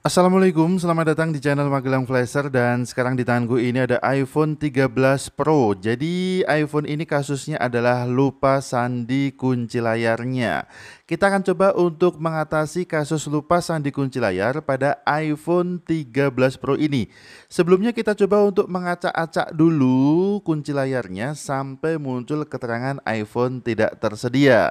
Assalamualaikum, selamat datang di channel Magelang Flasher dan sekarang di tanganku ini ada iPhone 13 Pro. Jadi iPhone ini kasusnya adalah lupa sandi kunci layarnya. Kita akan coba untuk mengatasi kasus lupa sandi kunci layar pada iPhone 13 Pro ini. Sebelumnya kita coba untuk mengacak-acak dulu kunci layarnya sampai muncul keterangan iPhone tidak tersedia.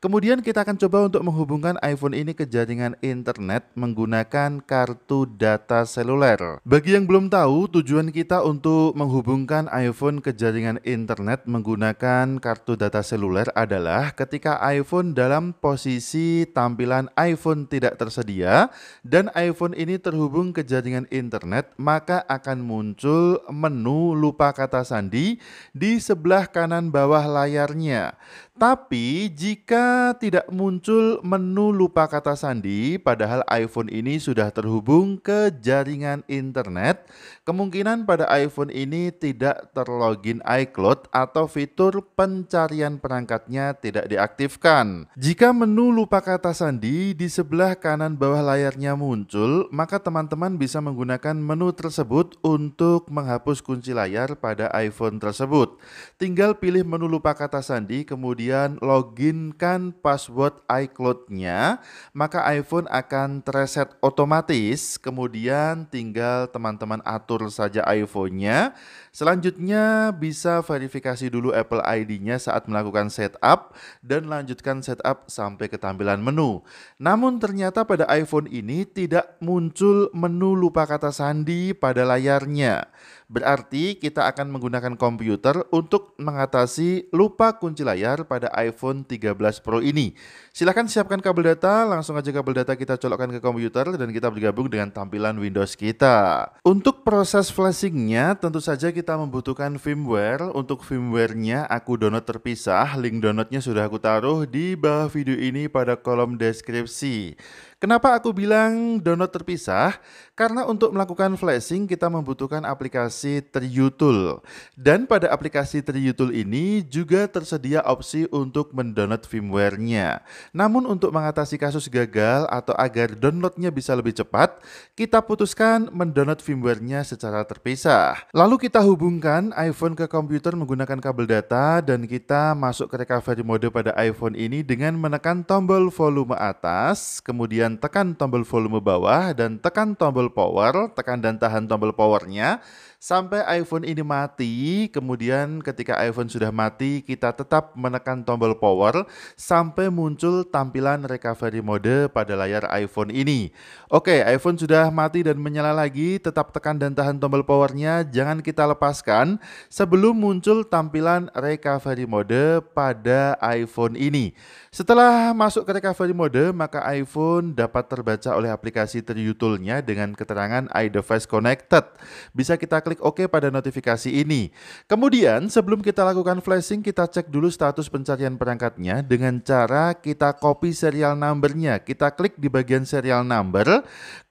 Kemudian kita akan coba untuk menghubungkan iPhone ini ke jaringan internet menggunakan kartu data seluler. Bagi yang belum tahu, tujuan kita untuk menghubungkan iPhone ke jaringan internet menggunakan kartu data seluler adalah ketika iPhone dalam posisi posisi tampilan iPhone tidak tersedia dan iPhone ini terhubung ke jaringan internet, maka akan muncul menu lupa kata sandi di sebelah kanan bawah layarnya. Tapi jika tidak muncul menu lupa kata sandi, padahal iPhone ini sudah terhubung ke jaringan internet, kemungkinan pada iPhone ini tidak terlogin iCloud atau fitur pencarian perangkatnya tidak diaktifkan. Jika menu lupa kata sandi di sebelah kanan bawah layarnya muncul, maka teman-teman bisa menggunakan menu tersebut untuk menghapus kunci layar pada iPhone tersebut. Tinggal pilih menu lupa kata sandi, kemudian kemudian loginkan password iCloud-nya, maka iPhone akan tereset otomatis. Kemudian tinggal teman-teman atur saja iPhone-nya. Selanjutnya bisa verifikasi dulu Apple ID-nya saat melakukan setup dan lanjutkan setup sampai ke tampilan menu. Namun ternyata pada iPhone ini tidak muncul menu lupa kata sandi pada layarnya. Berarti kita akan menggunakan komputer untuk mengatasi lupa kunci layar pada iPhone 13 Pro ini. Silahkan siapkan kabel data, langsung aja kabel data kita colokkan ke komputer dan kita bergabung dengan tampilan Windows kita. Untuk proses flashingnya, tentu saja kita membutuhkan firmware. Untuk firmware-nya aku download terpisah, link downloadnya sudah aku taruh di bawah video ini pada kolom deskripsi. Kenapa aku bilang download terpisah? Karena untuk melakukan flashing kita membutuhkan aplikasi Triutul. Dan pada aplikasi Triutul ini juga tersedia opsi untuk mendownload firmware-nya. Namun untuk mengatasi kasus gagal atau agar downloadnya bisa lebih cepat, kita putuskan mendownload firmware-nya secara terpisah. Lalu kita hubungkan iPhone ke komputer menggunakan kabel data dan kita masuk ke recovery mode pada iPhone ini dengan menekan tombol volume atas, kemudian dan tekan tombol volume bawah dan tekan tombol power, tekan dan tahan tombol powernya sampai iPhone ini mati. Kemudian ketika iPhone sudah mati, kita tetap menekan tombol power sampai muncul tampilan recovery mode pada layar iPhone ini. Oke, iPhone sudah mati dan menyala lagi, tetap tekan dan tahan tombol powernya, jangan kita lepaskan sebelum muncul tampilan recovery mode pada iPhone ini. Setelah masuk ke recovery mode, maka iPhone dapat terbaca oleh aplikasi teryutulnya dengan keterangan iDevice Connected. Bisa kita klik OK pada notifikasi ini. Kemudian, sebelum kita lakukan flashing, kita cek dulu status pencarian perangkatnya dengan cara kita copy serial numbernya. Kita klik di bagian serial number,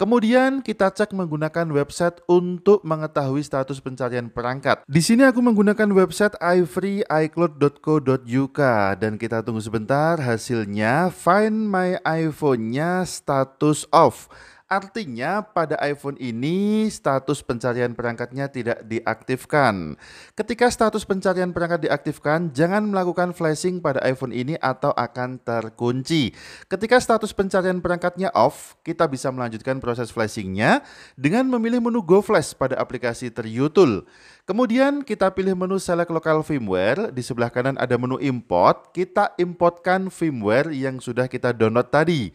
kemudian kita cek menggunakan website untuk mengetahui status pencarian perangkat. Di sini aku menggunakan website ifreeicloud.co.uk dan kita tunggu sebentar hasilnya. Find my iPhone-nya status off. Artinya pada iPhone ini status pencarian perangkatnya tidak diaktifkan. Ketika status pencarian perangkat diaktifkan, jangan melakukan flashing pada iPhone ini atau akan terkunci. Ketika status pencarian perangkatnya off, kita bisa melanjutkan proses flashingnya dengan memilih menu Go Flash pada aplikasi Terjutul. Kemudian kita pilih menu Select Local Firmware, di sebelah kanan ada menu Import, kita importkan firmware yang sudah kita download tadi.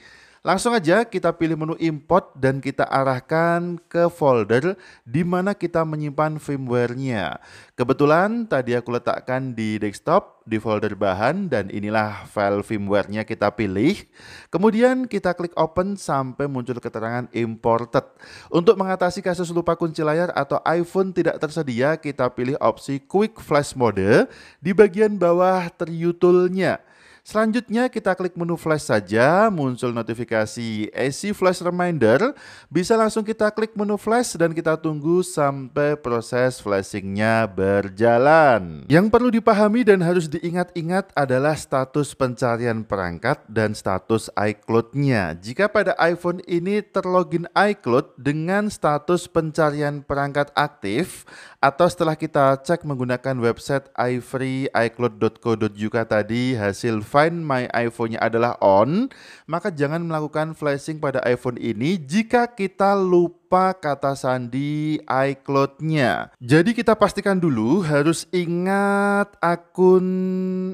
Langsung aja kita pilih menu import dan kita arahkan ke folder di mana kita menyimpan firmware-nya. Kebetulan tadi aku letakkan di desktop di folder bahan dan inilah file firmware-nya kita pilih. Kemudian kita klik open sampai muncul keterangan imported. Untuk mengatasi kasus lupa kunci layar atau iPhone tidak tersedia, kita pilih opsi quick flash mode di bagian bawah triutulnya. Selanjutnya kita klik menu flash saja, muncul notifikasi AC Flash Reminder. Bisa langsung kita klik menu flash dan kita tunggu sampai proses flashingnya berjalan. Yang perlu dipahami dan harus diingat-ingat adalah status pencarian perangkat dan status iCloud-nya. Jika pada iPhone ini terlogin iCloud dengan status pencarian perangkat aktif atau setelah kita cek menggunakan website ifree iCloud.co.uk tadi hasil Find My iPhone-nya adalah on, maka jangan melakukan flashing pada iPhone ini jika kita lupa lupa kata sandi iCloud-nya. Jadi kita pastikan dulu harus ingat akun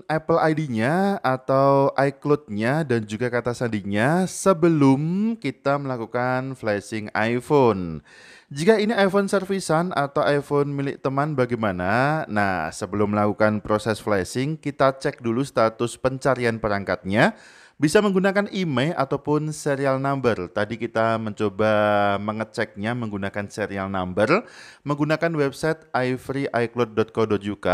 Apple ID-nya atau iCloud-nya dan juga kata sandinya sebelum kita melakukan flashing iPhone. Jika ini iPhone servisan atau iPhone milik teman bagaimana? Nah, sebelum melakukan proses flashing, kita cek dulu status pencarian perangkatnya bisa menggunakan IMEI ataupun serial number. Tadi kita mencoba mengeceknya menggunakan serial number, menggunakan website ifreeicloud.co.uk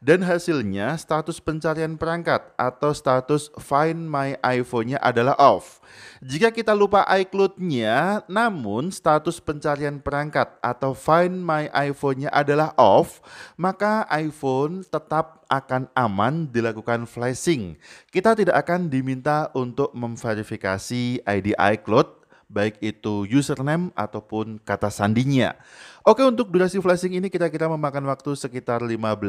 dan hasilnya status pencarian perangkat atau status find my iPhone-nya adalah off. Jika kita lupa iCloud-nya, namun status pencarian perangkat atau find my iPhone-nya adalah off, maka iPhone tetap akan aman dilakukan flashing. Kita tidak akan diminta untuk memverifikasi ID iCloud baik itu username ataupun kata sandinya. Oke untuk durasi flashing ini kita kita memakan waktu sekitar 15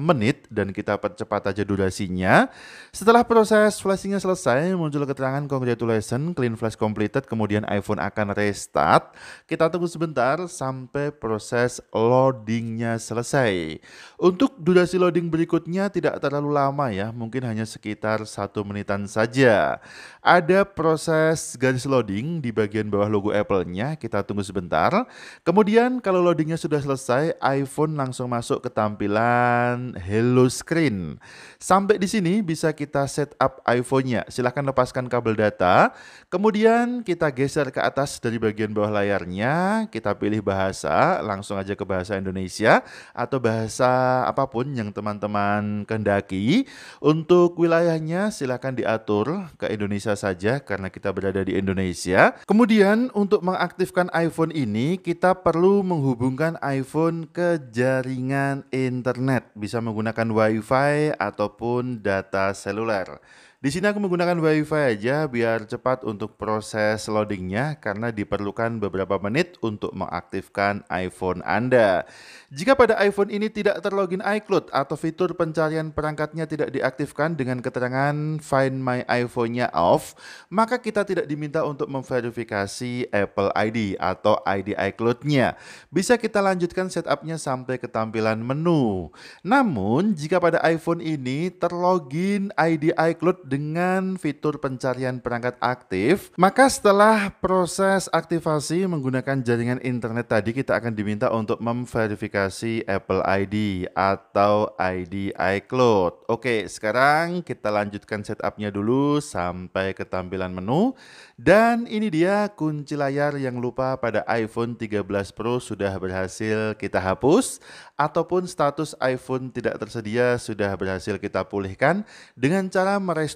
menit dan kita percepat aja durasinya. Setelah proses flashingnya selesai muncul keterangan congratulations clean flash completed kemudian iPhone akan restart. Kita tunggu sebentar sampai proses loadingnya selesai. Untuk durasi loading berikutnya tidak terlalu lama ya mungkin hanya sekitar satu menitan saja. Ada proses garis loading di bagian bawah logo Apple-nya kita tunggu sebentar. Kemudian kalau kalau loadingnya sudah selesai, iPhone langsung masuk ke tampilan Hello Screen. Sampai di sini bisa kita setup iPhone-nya. Silahkan lepaskan kabel data. Kemudian kita geser ke atas dari bagian bawah layarnya. Kita pilih bahasa, langsung aja ke bahasa Indonesia atau bahasa apapun yang teman-teman kendaki. Untuk wilayahnya silahkan diatur ke Indonesia saja karena kita berada di Indonesia. Kemudian untuk mengaktifkan iPhone ini kita perlu menghubungkan iPhone ke jaringan internet, bisa menggunakan WiFi ataupun data seluler. Di sini aku menggunakan WiFi aja biar cepat untuk proses loadingnya karena diperlukan beberapa menit untuk mengaktifkan iPhone Anda. Jika pada iPhone ini tidak terlogin iCloud atau fitur pencarian perangkatnya tidak diaktifkan dengan keterangan Find My iPhone-nya off, maka kita tidak diminta untuk memverifikasi Apple ID atau ID iCloud-nya. Bisa kita lanjutkan setupnya sampai ke tampilan menu. Namun, jika pada iPhone ini terlogin ID iCloud dengan fitur pencarian perangkat aktif, maka setelah proses aktivasi menggunakan jaringan internet tadi, kita akan diminta untuk memverifikasi Apple ID atau ID iCloud. Oke, sekarang kita lanjutkan setupnya dulu sampai ke tampilan menu. Dan ini dia kunci layar yang lupa pada iPhone 13 Pro sudah berhasil kita hapus ataupun status iPhone tidak tersedia sudah berhasil kita pulihkan dengan cara merestui